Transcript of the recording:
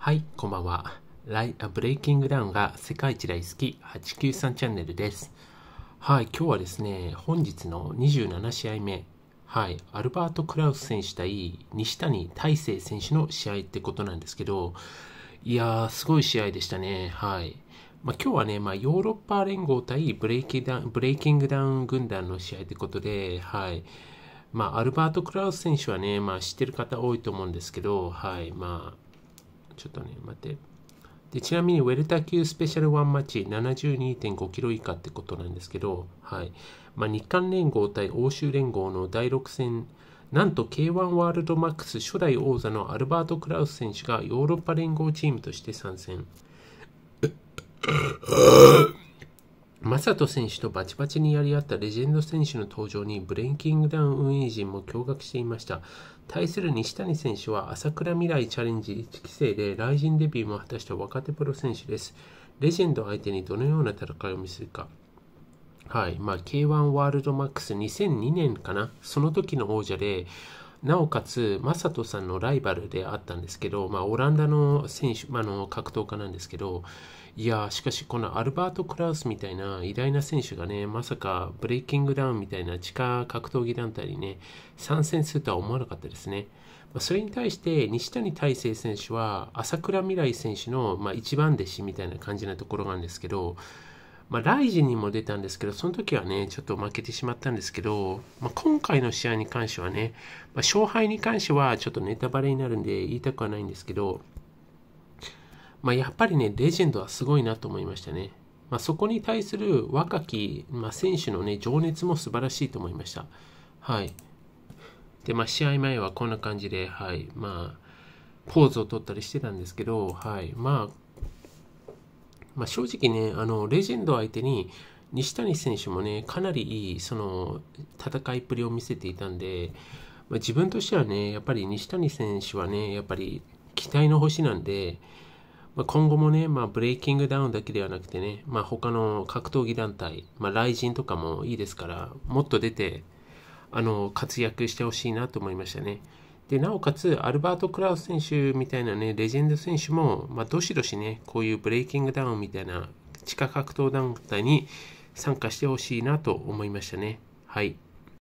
はい、こんばんは。ライブレイキングダウンが世界一大好き893チャンネルです。はい、今日はですね、本日の27試合目、はい、アルバート・クラウス選手対西谷大成選手の試合ってことなんですけど、いやー、すごい試合でしたね。はい。まあ、今日はね、まあ、ヨーロッパ連合対ブレイキダブレイキングダウン軍団の試合ってことで、はい。まあ、アルバート・クラウス選手はね、まあ、知ってる方多いと思うんですけど、はい、まあ、ちょっとね、待って。で、ちなみに、ウェルタ級スペシャルワンマッチ72.5キロ以下ってことなんですけど、はい。まあ、日韓連合対欧州連合の第6戦、なんと K1 ワールドマックス初代王座のアルバート・クラウス選手がヨーロッパ連合チームとして参戦。マサト選手とバチバチにやり合ったレジェンド選手の登場にブレイキングダウン運営陣も驚愕していました。対する西谷選手は朝倉未来チャレンジ1期生でジンデビューも果たした若手プロ選手です。レジェンド相手にどのような戦いを見せるか。はい。まあ、K1 ワールドマックス2002年かなその時の王者で、なおかつ、マサトさんのライバルであったんですけど、まあ、オランダの選手、まあ、の格闘家なんですけど、いやしかし、このアルバート・クラウスみたいな偉大な選手がね、まさかブレイキングダウンみたいな地下格闘技団体にね、参戦するとは思わなかったですね。まあ、それに対して、西谷大成選手は、朝倉未来選手の、まあ、一番弟子みたいな感じなところなんですけど、まあ、ライジンにも出たんですけど、その時はね、ちょっと負けてしまったんですけど、まあ、今回の試合に関してはね、まあ、勝敗に関してはちょっとネタバレになるんで言いたくはないんですけど、まあ、やっぱりね、レジェンドはすごいなと思いましたね。まあ、そこに対する若き、まあ、選手のね、情熱も素晴らしいと思いました。はい。で、まあ、試合前はこんな感じで、はい、まあ、ポーズを取ったりしてたんですけど、はい、まあ、まあ、正直ね、あの、レジェンド相手に、西谷選手もね、かなりいい、その、戦いっぷりを見せていたんで、まあ、自分としてはね、やっぱり西谷選手はね、やっぱり期待の星なんで、まあ、今後もね、まあ、ブレイキングダウンだけではなくてね、まあ、他の格闘技団体、まあ、雷神とかもいいですから、もっと出て、あの、活躍してほしいなと思いましたね。で、なおかつ、アルバート・クラウス選手みたいなね、レジェンド選手も、まあ、どしどしね、こういうブレイキングダウンみたいな、地下格闘団体に参加してほしいなと思いましたね。はい。